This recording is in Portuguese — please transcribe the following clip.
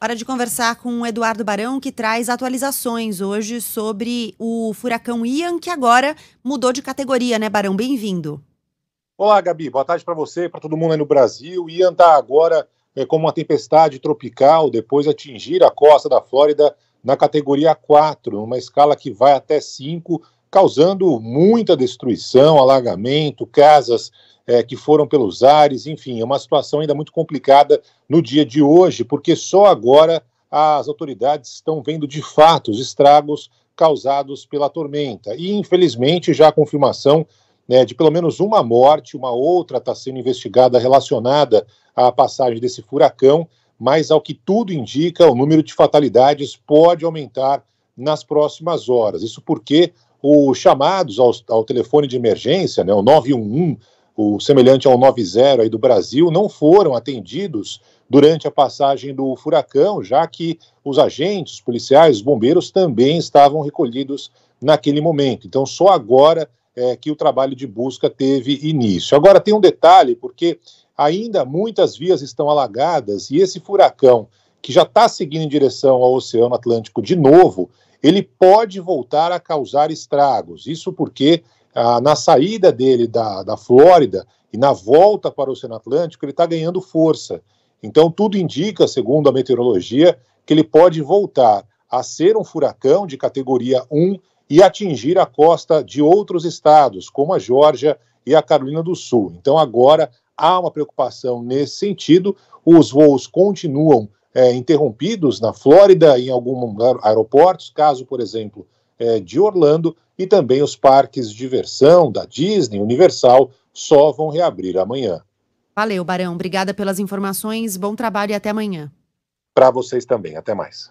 Hora de conversar com o Eduardo Barão, que traz atualizações hoje sobre o furacão Ian, que agora mudou de categoria, né, Barão? Bem-vindo. Olá, Gabi. Boa tarde para você, para todo mundo aí no Brasil. Ian está agora é, como uma tempestade tropical, depois atingir a costa da Flórida na categoria 4, numa escala que vai até 5 causando muita destruição, alagamento, casas é, que foram pelos ares, enfim, é uma situação ainda muito complicada no dia de hoje, porque só agora as autoridades estão vendo de fato os estragos causados pela tormenta. E, infelizmente, já a confirmação né, de pelo menos uma morte, uma outra está sendo investigada relacionada à passagem desse furacão, mas, ao que tudo indica, o número de fatalidades pode aumentar nas próximas horas. Isso porque os chamados ao, ao telefone de emergência, né, o 911, o semelhante ao 90 aí do Brasil, não foram atendidos durante a passagem do furacão, já que os agentes, policiais, bombeiros também estavam recolhidos naquele momento. Então, só agora é que o trabalho de busca teve início. Agora, tem um detalhe, porque ainda muitas vias estão alagadas e esse furacão, que já está seguindo em direção ao Oceano Atlântico de novo, ele pode voltar a causar estragos. Isso porque ah, na saída dele da, da Flórida e na volta para o Oceano Atlântico, ele está ganhando força. Então, tudo indica, segundo a meteorologia, que ele pode voltar a ser um furacão de categoria 1 e atingir a costa de outros estados, como a Geórgia e a Carolina do Sul. Então, agora há uma preocupação nesse sentido. Os voos continuam é, interrompidos na Flórida, em alguns aeroportos, caso, por exemplo, é, de Orlando, e também os parques de diversão da Disney, Universal, só vão reabrir amanhã. Valeu, Barão. Obrigada pelas informações. Bom trabalho e até amanhã. Para vocês também. Até mais.